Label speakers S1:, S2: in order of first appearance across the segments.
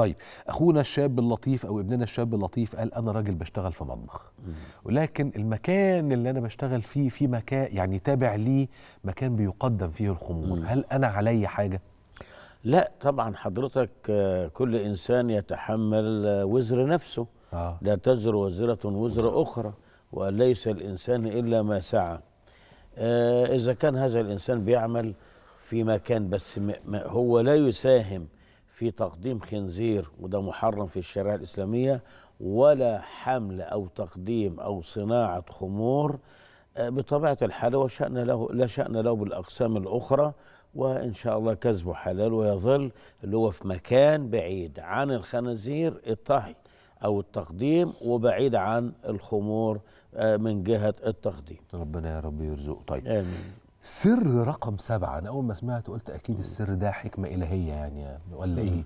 S1: طيب اخونا الشاب اللطيف او ابننا الشاب اللطيف قال انا راجل بشتغل في مطبخ ولكن المكان اللي انا بشتغل فيه في مكان يعني تابع لي مكان بيقدم فيه الخمور مم. هل انا علي حاجه
S2: لا طبعا حضرتك آه، كل انسان يتحمل آه، وزر نفسه آه. لا تزر وزره وزر اخرى وليس الانسان الا ما سعى آه، اذا كان هذا الانسان بيعمل في مكان بس هو لا يساهم في تقديم خنزير وده محرم في الشريعة الإسلامية ولا حمل أو تقديم أو صناعة خمور آه، بطبيعة الحال وشأن له لا شأن له بالأقسام الأخرى وإن شاء الله كسبه حلال ويظل اللي هو في مكان بعيد عن الخنازير الطهي أو التقديم وبعيد عن الخمور آه، من جهة التقديم ربنا يا رب يرزقه طيب آمين
S1: سر رقم سبعة أنا أول ما سمعت قلت أكيد السر ده حكمة إلهية يعني, ولا إيه؟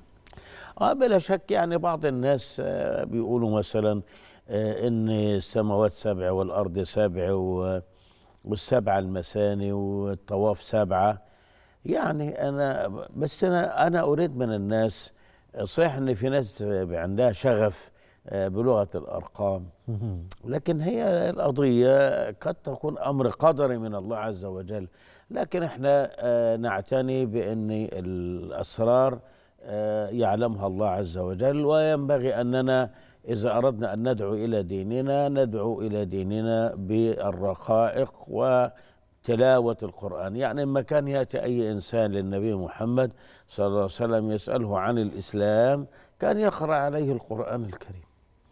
S2: آه بلا شك يعني بعض الناس آه، بيقولوا مثلا آه، إن السماوات سبع والأرض سبع والسبعة المثاني والطواف سبعة يعني أنا بس أنا أنا أريد من الناس صحيح إن في ناس عندها شغف آه، بلغه الارقام لكن هي القضيه قد تكون امر قدري من الله عز وجل لكن احنا آه، نعتني بان الاسرار آه، يعلمها الله عز وجل وينبغي اننا اذا اردنا ان ندعو الى ديننا ندعو الى ديننا بالرقائق و تلاوة القرآن يعني إما كان يأتي أي إنسان للنبي محمد صلى الله عليه وسلم يسأله عن الإسلام كان يقرأ عليه القرآن الكريم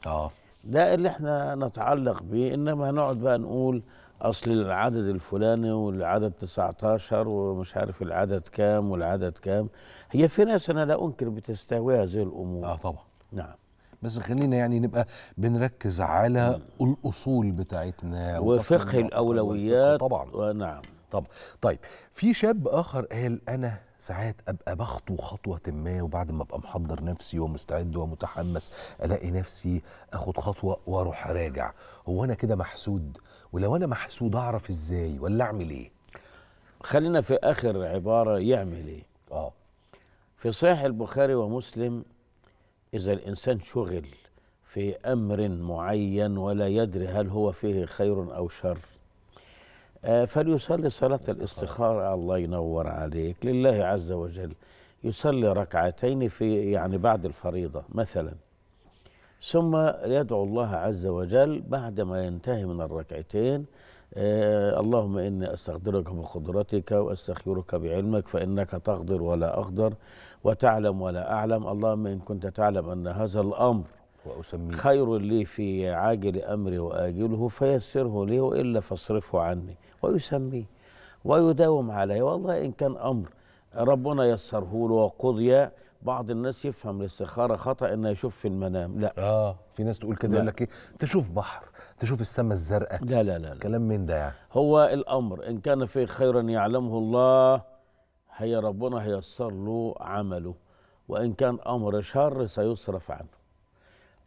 S2: اه ده اللي احنا نتعلق بيه انما نقعد بقى نقول اصل العدد الفلاني والعدد 19 ومش عارف العدد كام والعدد كام هي في ناس انا لا انكر بتستهويها هذه الامور اه طبعا نعم
S1: بس خلينا يعني نبقى بنركز على نعم. الاصول بتاعتنا وفقه الاولويات
S2: طبعا آه، نعم طب طيب
S1: في شاب اخر قال انا ساعات ابقى بخطو خطوه ما وبعد ما ابقى محضر نفسي ومستعد ومتحمس الاقي نفسي اخد خطوه واروح اراجع هو
S2: انا كده محسود ولو انا محسود اعرف ازاي ولا اعمل ايه خلينا في اخر عباره يعمل ايه اه في صحيح البخاري ومسلم اذا الانسان شغل في امر معين ولا يدري هل هو فيه خير او شر آه، فليصلي صلاة الاستخارة الله ينور عليك لله عز وجل يصلي ركعتين في يعني بعد الفريضة مثلا ثم يدعو الله عز وجل بعد ما ينتهي من الركعتين آه اللهم إني أستقدرك بقدرتك وأستخيرك بعلمك فإنك تقدر ولا أقدر وتعلم ولا أعلم اللهم إن كنت تعلم أن هذا الأمر وأسميه خير لي في عاجل أمري وآجله فيسره لي وإلا فاصرفه عني ويسميه ويداوم عليه والله إن كان أمر ربنا يسره له وقضي بعض الناس يفهم الاستخاره خطا انه يشوف في المنام لا اه في ناس تقول كده يقول لك ايه تشوف بحر تشوف
S1: السماء الزرقاء لا, لا لا لا كلام من ده يعني
S2: هو الامر ان كان فيه خيرا يعلمه الله هي ربنا هيسر له عمله وان كان امر شر سيصرف عنه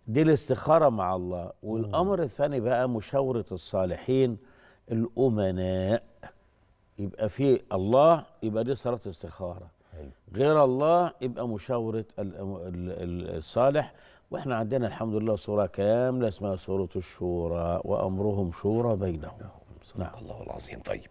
S2: دي الاستخارة مع الله والأمر الثاني بقى مشاورة الصالحين الأمناء يبقى في الله يبقى دي صلاة استخارة غير الله يبقى مشاورة الصالح واحنا عندنا الحمد لله صورة كاملة اسمها صورة الشورى وأمرهم شورى بينهم صدق نعم. الله العظيم طيب